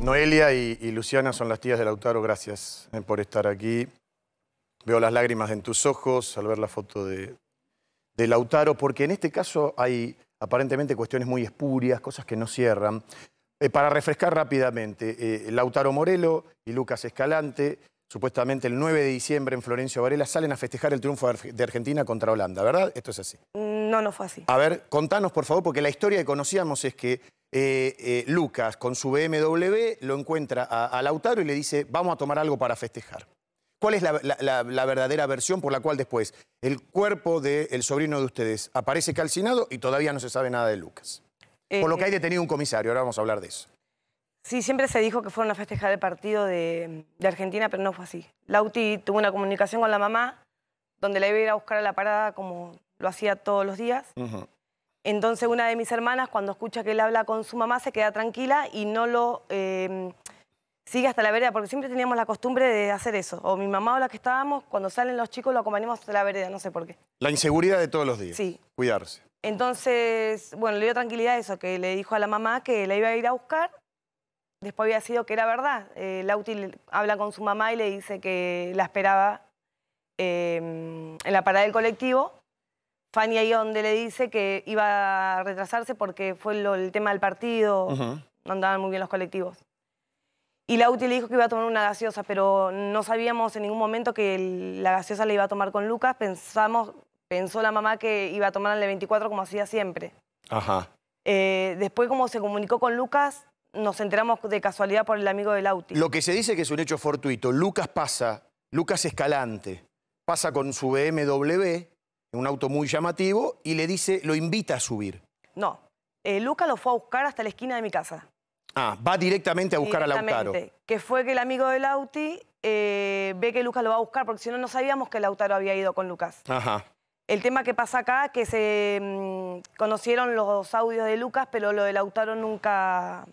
Noelia y, Luciana son las tías de Lautaro, gracias eh, por estar aquí. Veo las lágrimas en tus ojos al ver la foto de, Lautaro, porque en este caso hay aparentemente cuestiones muy espurias, cosas que no cierran. Eh, para refrescar rápidamente, eh, Lautaro Morelo y Lucas Escalante, supuestamente el 9 de diciembre en Florencio Varela, salen a festejar el triunfo de Argentina contra Holanda, ¿verdad? Esto es así. Mm, no, no fue así. A ver, contanos por favor, porque la historia que conocíamos es que eh, eh, Lucas con su BMW lo encuentra a, Lautaro y le dice, vamos a tomar algo para festejar. ¿Cuál es la, verdadera versión por la cual después el cuerpo del sobrino de ustedes aparece calcinado y todavía no se sabe nada de Lucas? por lo eh, que hay detenido un comisario, ahora vamos a hablar de eso. Sí, siempre se dijo que fue una festeja de partido de, Argentina, pero no fue así. Lauti tuvo una comunicación con la mamá donde la iba a ir a buscar a la parada como lo hacía todos los días. Entonces una de mis hermanas cuando escucha que él habla con su mamá se queda tranquila y no lo em, sigue hasta la vereda, porque siempre teníamos la costumbre de hacer eso. O mi mamá o la que estábamos, cuando salen los chicos lo acompañamos hasta la vereda, no sé por qué. La inseguridad de todos los días. Sí. Cuidarse. Entonces, bueno, le dio tranquilidad eso, que le dijo a la mamá que la iba a ir a buscar. Después había sido que era verdad. Eh, Lauti habla con su mamá y le dice que la esperaba em, en la parada del colectivo Fanny ahí donde le dice que iba a retrasarse porque fue el tema del partido, no andaban muy bien los colectivos. Y Lauti le dijo que iba a tomar una gaseosa, pero no sabíamos en ningún momento que la gaseosa la iba a tomar con Lucas. Pensamos, pensó la mamá que iba a tomar el de 24 como hacía siempre. Ajá. Eh, después, como se comunicó con Lucas, nos enteramos de casualidad por el amigo de Lauti. Lo que se dice que es un hecho fortuito. Lucas pasa, Lucas Escalante, pasa con su BMW un auto muy llamativo, y le dice, lo invita a subir. No, Lucas eh, Luca lo fue a buscar hasta la esquina de mi casa. Ah, va directamente a buscar al a Lautaro. Que fue que el amigo de Lauti eh, ve que Lucas lo va a buscar, porque si no, no sabíamos que Lautaro había ido con Lucas. Ajá. El tema que pasa acá, que se mm, conocieron los audios de Lucas, pero lo de Lautaro nunca...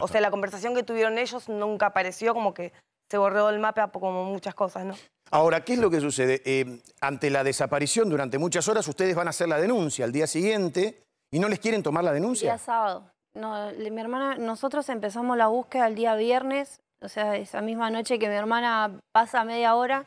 O sea, la conversación que tuvieron ellos nunca apareció, como que se borró el mapa como muchas cosas, ¿no? Ahora, ¿qué es lo que sucede? Eh, ante la desaparición durante muchas horas, ustedes van a hacer la denuncia al día siguiente y no les quieren tomar la denuncia. El día sábado. No, mi hermana, nosotros empezamos la búsqueda el día viernes, o sea, esa misma noche que mi hermana pasa media hora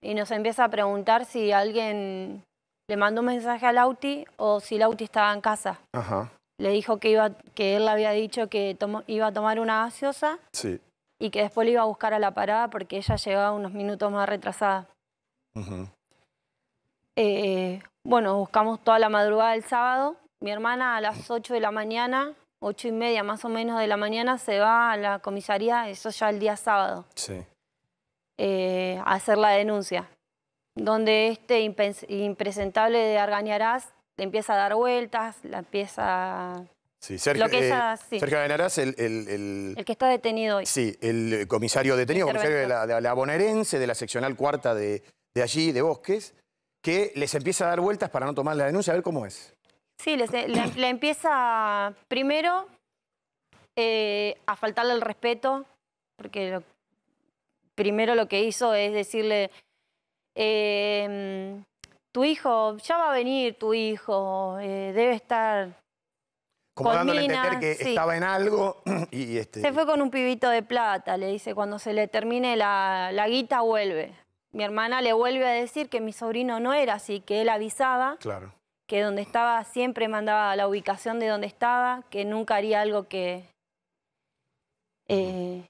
y nos empieza a preguntar si alguien le mandó un mensaje al Lauti o si Lauti estaba en casa. Ajá. Le dijo que, iba, que él le había dicho que iba a tomar una gaseosa. Sí y que después le iba a buscar a la parada porque ella llegaba unos minutos más retrasada. Eh, bueno, buscamos toda la madrugada del sábado. Mi hermana a las 8 de la mañana, 8 y media más o menos de la mañana, se va a la comisaría, eso ya el día sábado, sí. Eh, a hacer la denuncia. Donde este impresentable de Argañarás le empieza a dar vueltas, la empieza Sí, Sergio, lo eh, el, el, que está detenido hoy. Sí, el comisario detenido, comisario de la, de bonaerense, de la seccional cuarta de, allí, de Bosques, que les empieza a dar vueltas para no tomar la denuncia, a ver cómo es. Sí, le la, empieza primero eh, a faltarle el respeto, porque primero lo que hizo es decirle, eh, tu hijo, ya va a venir tu hijo, debe estar como a entender que estaba en algo y este... Se fue con un pibito de plata, le dice, cuando se le termine la, guita vuelve. Mi hermana le vuelve a decir que mi sobrino no era así, que él avisaba. Claro. Que donde estaba siempre mandaba la ubicación de donde estaba, que nunca haría algo que... Eh,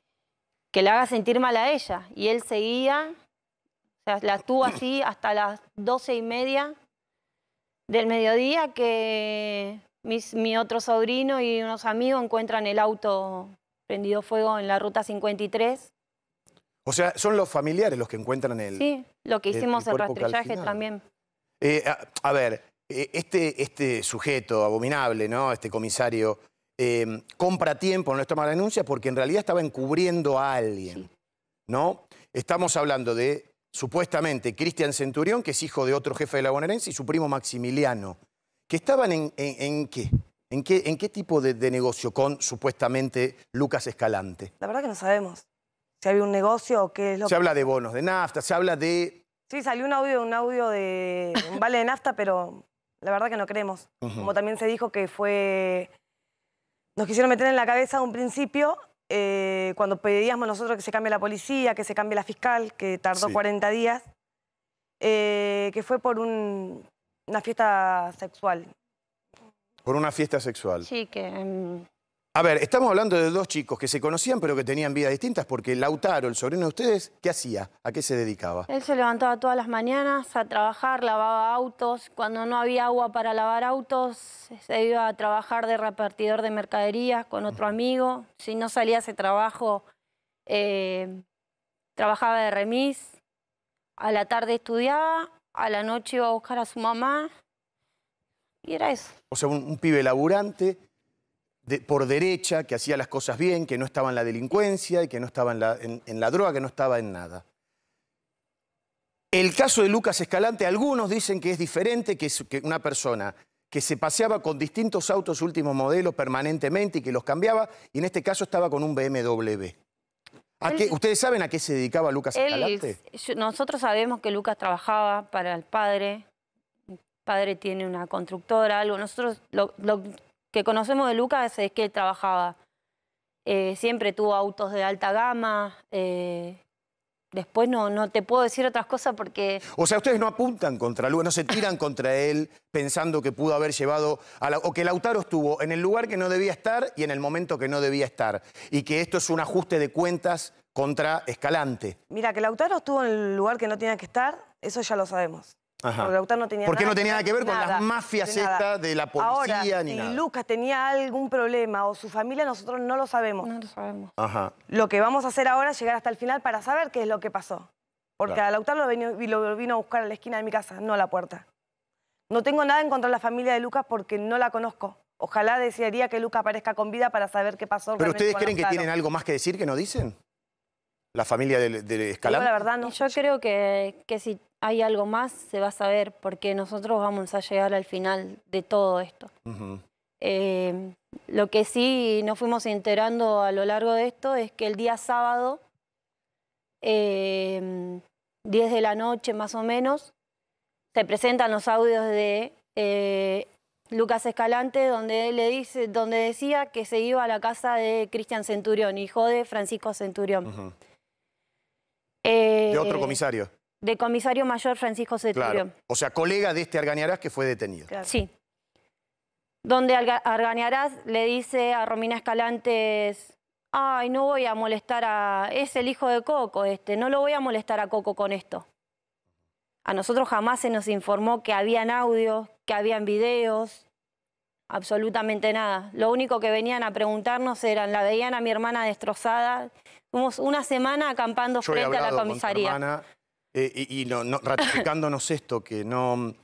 que le haga sentir mal a ella. Y él seguía, o sea, la tuvo así hasta las doce y media del mediodía que mi otro sobrino y unos amigos encuentran el auto prendido fuego en la ruta 53. O sea, son los familiares los que encuentran el. Sí, lo que hicimos el, rastrillaje también. Eh, a, ver, eh, este, este, sujeto abominable, ¿no? Este comisario, em, compra tiempo, en nuestra mala denuncia, porque en realidad estaba encubriendo a alguien. ¿No? Estamos hablando de supuestamente Cristian Centurión, que es hijo de otro jefe de la bonaerense, y su primo Maximiliano que estaban en, qué? ¿En qué, tipo de, negocio con supuestamente Lucas Escalante? La verdad que no sabemos. Si había un negocio o qué es lo Se habla de bonos de nafta, se habla de... Sí, salió un audio, un audio de un vale de nafta, pero la verdad que no creemos. Como también se dijo que fue... Nos quisieron meter en la cabeza un principio eh, cuando pedíamos nosotros que se cambie la policía, que se cambie la fiscal, que tardó 40 días, eh, que fue por un, una fiesta sexual. Por una fiesta sexual. Sí, que... Em, a ver, estamos hablando de dos chicos que se conocían pero que tenían vidas distintas porque Lautaro, el sobrino de ustedes, ¿qué hacía? ¿A qué se dedicaba? Él se levantaba todas las mañanas a trabajar, lavaba autos. Cuando no había agua para lavar autos, se iba a trabajar de repartidor de mercaderías con otro amigo. Si no salía ese trabajo, eh, trabajaba de remis. A la tarde estudiaba a la noche iba a buscar a su mamá y era eso. O sea, un, pibe laburante, por derecha, que hacía las cosas bien, que no estaba en la delincuencia y que no estaba en la, droga, que no estaba en nada. El caso de Lucas Escalante, algunos dicen que es diferente, que, es, que una persona que se paseaba con distintos autos últimos modelos permanentemente y que los cambiaba, y en este caso estaba con un BMW. ¿Ustedes saben a qué se dedicaba Lucas Escalante? nosotros sabemos que Lucas trabajaba para el padre. El padre tiene una constructora, algo. Nosotros lo, que conocemos de Lucas es que él trabajaba. Eh, siempre tuvo autos de alta gama, eh, Después no, te puedo decir otras cosas porque... O sea, ustedes no apuntan contra Lugo, no se tiran contra él pensando que pudo haber llevado... A o que Lautaro estuvo en el lugar que no debía estar y en el momento que no debía estar. Y que esto es un ajuste de cuentas contra Escalante. Mira, que Lautaro estuvo en el lugar que no tenía que estar, eso ya lo sabemos. Porque Lautaro no tenía Porque nada, no tenía que ver con las mafias de estas de la policía Ahora, si Lucas tenía algún problema o su familia, nosotros no lo sabemos. No lo sabemos. Ajá. Lo que vamos a hacer ahora es llegar hasta el final para saber qué es lo que pasó. Porque a Lautaro lo vino, vino a buscar a la esquina de mi casa, no a la puerta. No tengo nada en contra de la familia de Lucas porque no la conozco. Ojalá desearía que Lucas aparezca con vida para saber qué pasó. ¿Pero ustedes creen que tienen algo más que decir que no dicen? ¿La familia de, de Escalante? Yo, la verdad, no. Yo creo que, que si hay algo más, se va a saber, porque nosotros vamos a llegar al final de todo esto. Eh, lo que sí nos fuimos enterando a lo largo de esto es que el día sábado, 10 eh, de la noche más o menos, se presentan los audios de eh, Lucas Escalante, donde, le dice, donde decía que se iba a la casa de Cristian Centurión, hijo de Francisco Centurión. de otro comisario de comisario mayor Francisco Ceturio. O sea, colega de este Argañarás que fue detenido. Sí. Donde Argañarás le dice a Romina Escalantes, ay, no voy a molestar a... Es el hijo de Coco este, no lo voy a molestar a Coco con esto. A nosotros jamás se nos informó que habían audios, que habían videos, absolutamente nada. Lo único que venían a preguntarnos eran, la veían a mi hermana destrozada. Fuimos una semana acampando frente a la comisaría. Eh, y, ratificándonos esto, que, no,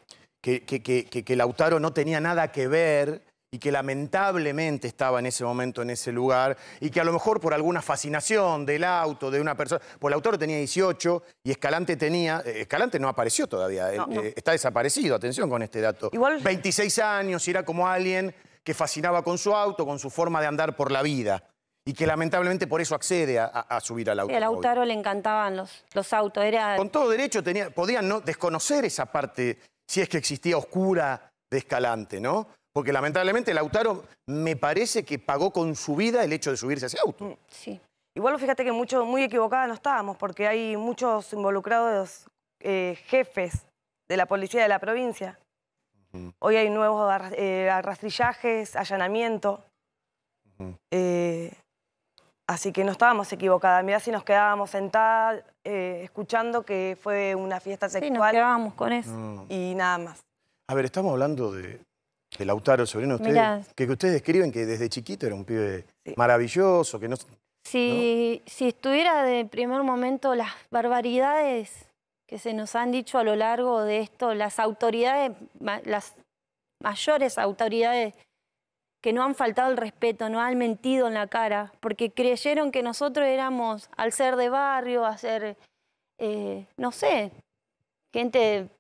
que, Lautaro no tenía nada que ver y que lamentablemente estaba en ese momento en ese lugar y que a lo mejor por alguna fascinación del auto, de una persona, pues Lautaro tenía 18 y Escalante tenía, eh, Escalante no apareció todavía, eh, está desaparecido, atención con este dato, Igual... 26 años y era como alguien que fascinaba con su auto, con su forma de andar por la vida y que lamentablemente por eso accede a, subir al auto. Sí, Autaro le encantaban los, los autos. Era... Con todo derecho tenía, podían no desconocer esa parte, si es que existía oscura de Escalante, ¿no? Porque lamentablemente el Autaro me parece que pagó con su vida el hecho de subirse a ese auto. Sí. Igual fíjate que mucho, muy equivocada no estábamos, porque hay muchos involucrados eh, jefes de la policía de la provincia. Hoy hay nuevos eh, arrastrillajes, allanamiento. Así que no estábamos equivocadas. Mira, si nos quedábamos sentadas eh, escuchando que fue una fiesta sexual. Sí, nos quedábamos con eso. Y nada más. A ver, estamos hablando de, de Lautaro Sobrino. Ustedes, que, ustedes describen que desde chiquito era un pibe maravilloso, que no... Si, si estuviera de primer momento las barbaridades que se nos han dicho a lo largo de esto, las autoridades, las mayores autoridades que no han faltado el respeto, no han mentido en la cara, porque creyeron que nosotros éramos, al ser de barrio, a ser, eh, no sé, gente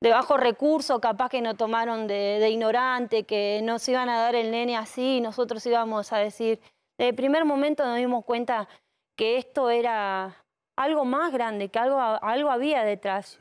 de bajo recurso, capaz que nos tomaron de, ignorante, que nos iban a dar el nene así nosotros íbamos a decir, desde el primer momento nos dimos cuenta que esto era algo más grande, que algo, algo había detrás.